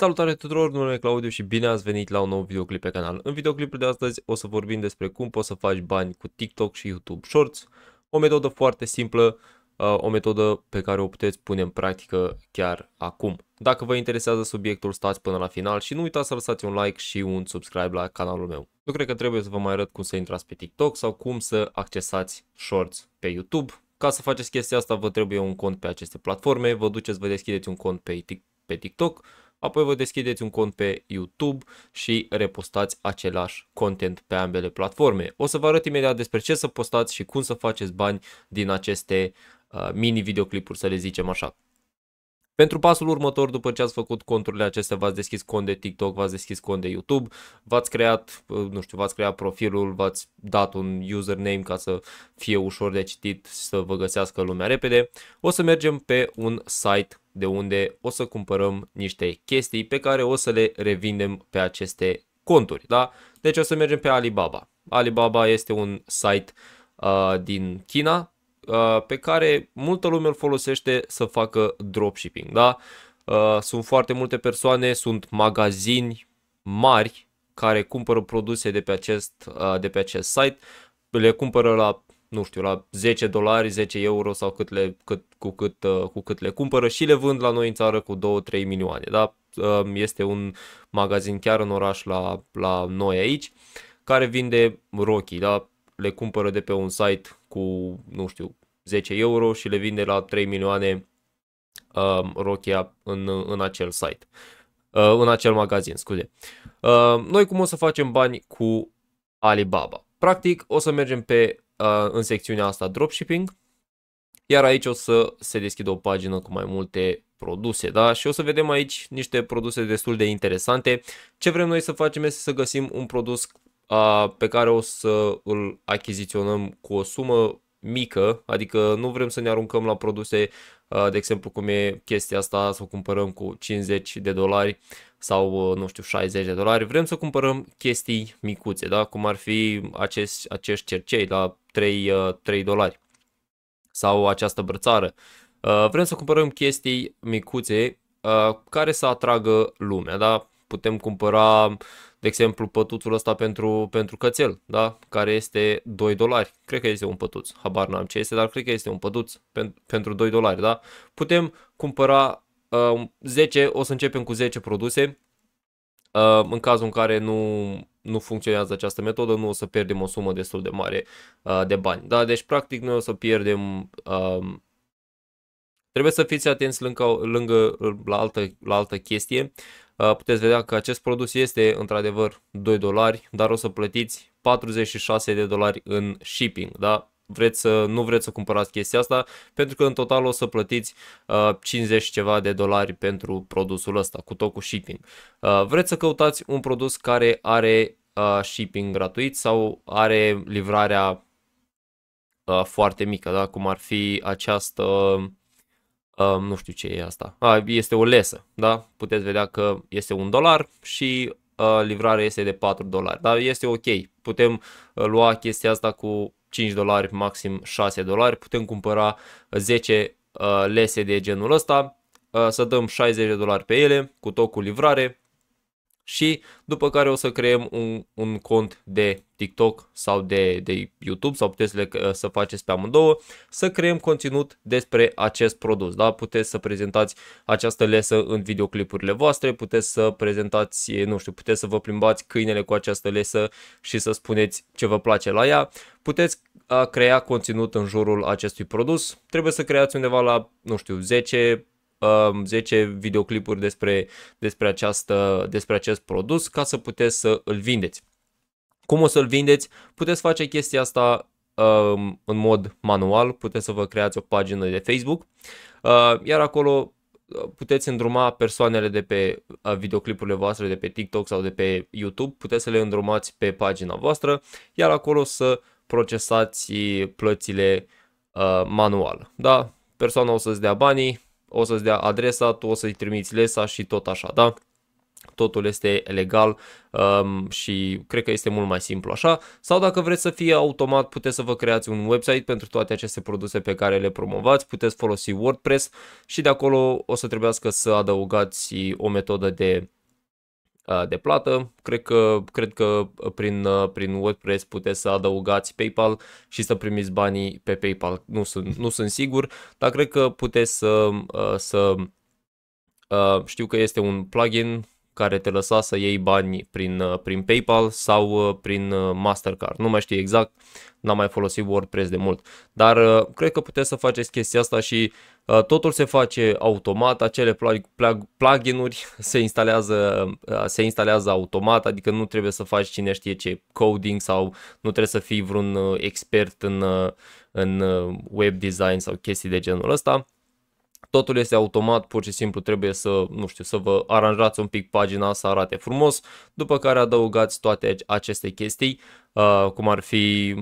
Salutare tuturor, numele Claudiu și bine ați venit la un nou videoclip pe canal. În videoclipul de astăzi o să vorbim despre cum poți să faci bani cu TikTok și YouTube Shorts. O metodă foarte simplă, uh, o metodă pe care o puteți pune în practică chiar acum. Dacă vă interesează subiectul, stați până la final și nu uitați să lăsați un like și un subscribe la canalul meu. Nu cred că trebuie să vă mai arăt cum să intrați pe TikTok sau cum să accesați Shorts pe YouTube. Ca să faceți chestia asta vă trebuie un cont pe aceste platforme, vă duceți, vă deschideți un cont pe TikTok, apoi vă deschideți un cont pe YouTube și repostați același content pe ambele platforme. O să vă arăt imediat despre ce să postați și cum să faceți bani din aceste uh, mini videoclipuri, să le zicem așa. Pentru pasul următor, după ce ați făcut conturile acestea, v-ați deschis cont de TikTok, v-ați deschis cont de YouTube, v-ați creat, uh, nu știu, v-ați creat profilul, v-ați dat un username ca să fie ușor de citit, să vă găsească lumea repede, o să mergem pe un site de unde o să cumpărăm niște chestii pe care o să le revindem pe aceste conturi. Da? Deci o să mergem pe Alibaba. Alibaba este un site uh, din China uh, pe care multă lume îl folosește să facă dropshipping. Da? Uh, sunt foarte multe persoane, sunt magazini mari care cumpără produse de pe acest, uh, de pe acest site, le cumpără la nu știu, la 10 dolari, 10 euro sau cât le, cât, cu, cât, uh, cu cât le cumpără și le vând la noi în țară cu 2-3 milioane. Da? Um, este un magazin chiar în oraș la, la noi aici care vinde rochi, da? le cumpără de pe un site cu, nu știu, 10 euro și le vinde la 3 milioane um, rochia în, în acel site, uh, în acel magazin, scuze. Uh, noi cum o să facem bani cu Alibaba? Practic o să mergem pe Uh, în secțiunea asta dropshipping. Iar aici o să se deschidă o pagină cu mai multe produse, da? Și o să vedem aici niște produse destul de interesante. Ce vrem noi să facem este să găsim un produs a, uh, pe care o să îl achiziționăm cu o sumă mică, adică nu vrem să ne aruncăm la produse, uh, de exemplu cum e chestia asta, să o cumpărăm cu 50 de dolari sau, uh, nu știu, 60 de dolari, vrem să cumpărăm chestii micuțe, da? cum ar fi acest, acești cercei la 3, 3 uh, dolari sau această brățară. Vrem să cumpărăm chestii micuțe care să atragă lumea, da? putem cumpăra, de exemplu, pătuțul ăsta pentru, pentru cățel, da? care este 2 dolari. Cred că este un pătuț, habar n-am ce este, dar cred că este un pătuț pen, pentru 2 dolari. Da? Putem cumpăra uh, 10, o să începem cu 10 produse, uh, în cazul în care nu, nu funcționează această metodă, nu o să pierdem o sumă destul de mare uh, de bani. Da? Deci, practic, noi o să pierdem... Uh, Trebuie să fiți atenți lângă, lângă la, altă, la altă chestie. Uh, puteți vedea că acest produs este într-adevăr 2 dolari, dar o să plătiți 46 de dolari în shipping, da? Vreți să, nu vreți să cumpărați chestia asta pentru că în total o să plătiți uh, 50 ceva de dolari pentru produsul ăsta cu tot cu shipping. Uh, vreți să căutați un produs care are uh, shipping gratuit sau are livrarea uh, foarte mică, da? cum ar fi această nu știu ce e asta. A, este o lesă, da? Puteți vedea că este un dolar și a, livrarea este de 4 dolari. Dar este ok. Putem lua chestia asta cu 5 dolari, maxim 6 dolari. Putem cumpăra 10 a, lese de genul ăsta, A, să dăm 60 de dolari pe ele, cu tot cu livrare, și după care o să creăm un, un cont de TikTok sau de, de YouTube sau puteți le, uh, să faceți pe amândouă, să creăm conținut despre acest produs. Da? Puteți să prezentați această lesă în videoclipurile voastre, puteți să prezentați, nu știu, puteți să vă plimbați câinele cu această lesă și să spuneți ce vă place la ea. Puteți uh, crea conținut în jurul acestui produs. Trebuie să creați undeva la, nu știu, 10 10 um, videoclipuri despre, despre, această, despre acest produs ca să puteți să îl vindeți. Cum o să-l vindeți? Puteți face chestia asta um, în mod manual, puteți să vă creați o pagină de Facebook, uh, iar acolo uh, puteți îndruma persoanele de pe uh, videoclipurile voastre de pe TikTok sau de pe YouTube, puteți să le îndrumați pe pagina voastră, iar acolo să procesați plățile manual. Da, persoana o să-ți dea banii, o să-ți dea adresa, tu o să-i trimiți lesa și tot așa, da? totul este legal um, și cred că este mult mai simplu așa. Sau dacă vreți să fie automat, puteți să vă creați un website pentru toate aceste produse pe care le promovați, puteți folosi WordPress și de acolo o să trebuiască să adăugați o metodă de Uh, de plată. Cred că, cred că uh, prin, uh, prin WordPress puteți să adăugați PayPal și să primiți banii pe PayPal. Nu sunt, nu sunt sigur, dar cred că puteți să, să știu că este un plugin care te lăsa să iei bani prin, uh, prin PayPal sau uh, prin uh, Mastercard. Nu mai știu exact, n-am mai folosit WordPress de mult. Dar cred că puteți să faceți chestia asta și totul se face automat, acele plug, plug, plugin-uri se instalează, se instalează automat, adică nu trebuie să faci cine știe ce coding sau nu trebuie să fii vreun expert în, în web design sau chestii de genul ăsta Totul este automat, pur și simplu trebuie să, nu știu, să vă aranjați un pic pagina să arate frumos, după care adăugați toate aceste chestii, uh, cum ar fi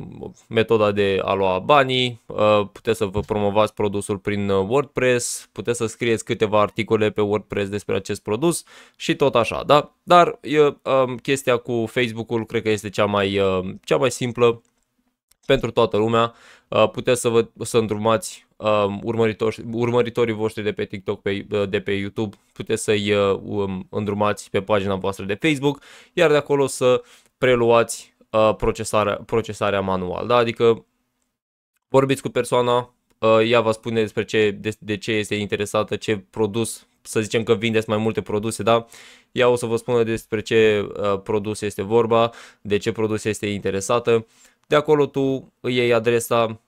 metoda de a lua banii, uh, puteți să vă promovați produsul prin uh, WordPress, puteți să scrieți câteva articole pe WordPress despre acest produs și tot așa, da? Dar um, chestia cu Facebook-ul cred că este cea mai, cea mai simplă pentru toată lumea. Uh, puteți să, vă, să îndrumați um, urmăritori, urmăritorii voștri de pe TikTok, pe, uh, de pe YouTube, puteți să-i uh, um, îndrumați pe pagina voastră de Facebook, iar de acolo să preluați procesarea, procesarea manual. Da? Adică vorbiți cu persoana, ea vă spune despre ce, de, de ce este interesată, ce produs, să zicem că vindeți mai multe produse, da? Ea o să vă spună despre ce uh, produs este vorba, de ce produs este interesată de acolo tu îi iei adresa,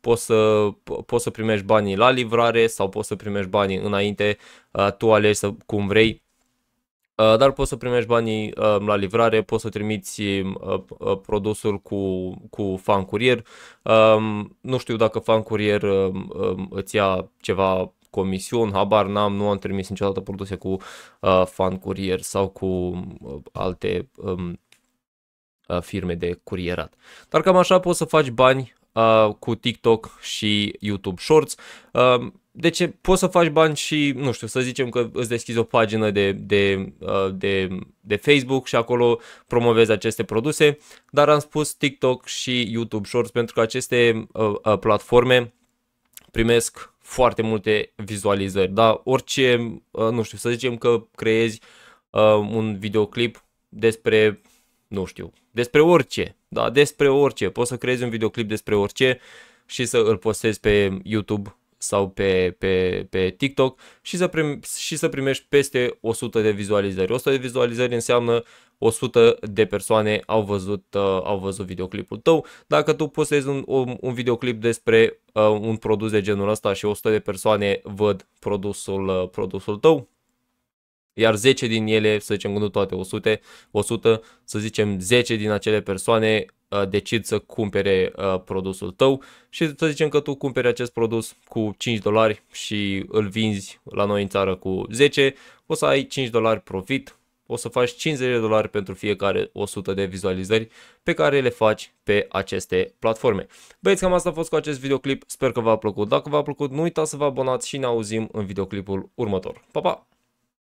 poți să, poți să primești banii la livrare sau poți să primești banii înainte, ă, tu alegi cum vrei, ă, dar poți să primești banii ă, la livrare, poți să trimiți produsul cu, cu fan curier. Nu știu dacă fan curier îți ia ceva comision, habar n-am, nu am trimis niciodată produse cu fan curier sau cu alte Uh, firme de curierat. Dar cam așa poți să faci bani uh, cu TikTok și YouTube Shorts. Uh, ce poți să faci bani și, nu știu, să zicem că îți deschizi o pagină de, de, uh, de, de Facebook și acolo promovezi aceste produse, dar am spus TikTok și YouTube Shorts pentru că aceste uh, uh platforme primesc foarte multe vizualizări, da? Orice, uh, nu știu, să zicem că creezi uh, un videoclip despre nu știu, despre orice, da, despre orice, poți să creezi un videoclip despre orice și să îl postezi pe YouTube sau pe, pe, pe TikTok și să, prim, și să primești peste 100 de vizualizări. 100 de vizualizări înseamnă 100 de persoane au văzut, uh, au văzut videoclipul tău. Dacă tu postezi un, un, un videoclip despre uh, un produs de genul ăsta și 100 de persoane văd produsul, uh, produsul tău, iar 10 din ele, să zicem, gândul toate 100, 100, să zicem 10 din acele persoane uh, decid să cumpere uh, produsul tău și să zicem că tu cumperi acest produs cu 5 dolari și îl vinzi la noi în țară cu 10, o să ai 5 dolari profit, o să faci 50 de dolari pentru fiecare 100 de vizualizări pe care le faci pe aceste platforme. Băieți, cam asta a fost cu acest videoclip, sper că v-a plăcut. Dacă v-a plăcut, nu uitați să vă abonați și ne auzim în videoclipul următor. Pa, pa!